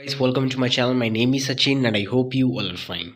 guys welcome to my channel my name is Sachin and I hope you all are fine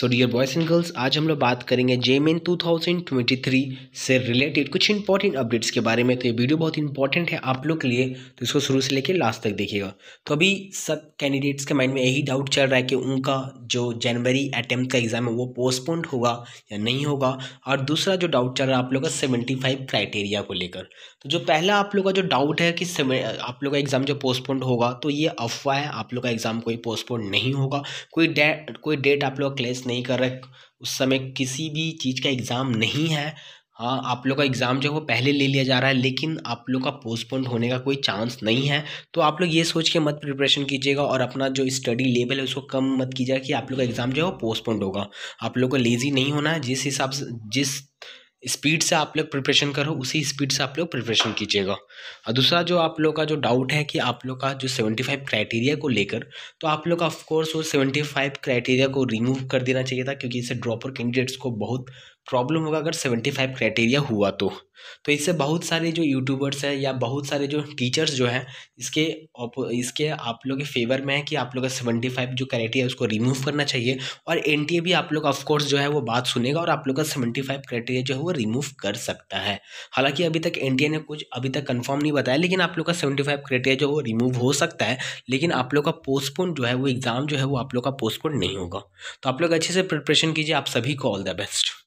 so dear boys and girls आज हम लोग बात करेंगे जेमेन 2023 से related कुछ इंपॉर्टेंट अपडेट्स के बारे में तो ये वीडियो बहुत इंपॉर्टेंट है आप लोग के लिए तो इसको शुरू से लेकर लास्ट तक देखिएगा तो अभी सब कैंडिडेट्स के माइंड में यही डाउट चल रहा है कि उनका जो जनवरी अटैम्प्ट का एग्ज़ाम है वो पोस्टपोन्ड होगा या नहीं होगा और दूसरा जो डाउट चल रहा है आप लोग का सेवेंटी क्राइटेरिया को लेकर तो जो पहला आप लोग का जो डाउट है कि आप लोग का एग्ज़ाम जो पोस्टपोन्ड होगा तो ये अफवाह है आप लोग लोग का एग्ज़ाम कोई पोस्टपोन नहीं होगा कोई डेट कोई डेट आप लोग क्लेस नहीं कर रहे उस समय किसी भी चीज़ का एग्ज़ाम नहीं है हाँ आप लोग का एग्ज़ाम जो है वो पहले ले लिया जा रहा है लेकिन आप लोग का पोस्टपोन होने का कोई चांस नहीं है तो आप लोग ये सोच के मत प्रिपरेशन कीजिएगा और अपना जो स्टडी लेवल है उसको कम मत कीजिएगा कि आप लोग का एग्ज़ाम जो है वो पोस्टपोन होगा आप लोग को लेज़ी नहीं होना है जिस हिसाब से जिस स्पीड से आप लोग प्रिपरेशन करो उसी स्पीड से आप लोग प्रिपरेशन कीजिएगा और दूसरा जो आप लोग का जो डाउट है कि आप लोग का जो सेवेंटी फाइव क्राइटेरिया को लेकर तो आप लोग ऑफकोर्स वो सेवेंटी फाइव क्राइटेरिया को रिमूव कर देना चाहिए था क्योंकि इससे ड्रॉपर कैंडिडेट्स को बहुत प्रॉब्लम होगा अगर सेवेंटी फाइव क्राइटेरिया हुआ तो तो इससे बहुत सारे जो यूट्यूबर्स हैं या बहुत सारे जो टीचर्स जो हैं इसके इसके आप लोग के फेवर में है कि आप लोग का सेवेंटी फाइव जो क्राइटेरिया उसको रिमूव करना चाहिए और एन भी आप लोग ऑफकोर्स जो है वो बात सुनेगा और आप लोग का सेवेंटी फाइव क्राइटेरिया जो है वो रिमूव कर सकता है हालांकि अभी तक एन ने कुछ अभी तक कन्फर्म नहीं बताया लेकिन आप लोग का सेवेंटी फाइव क्राइटेरिया जो वो रिमूव हो सकता है लेकिन आप लोग का पोस्टपोन जो है वो एग्ज़ाम जो है वो आप लोग का पोस्टपोन नहीं होगा तो आप लोग अच्छे से प्रिपरेशन कीजिए आप सभी को ऑल द बेस्ट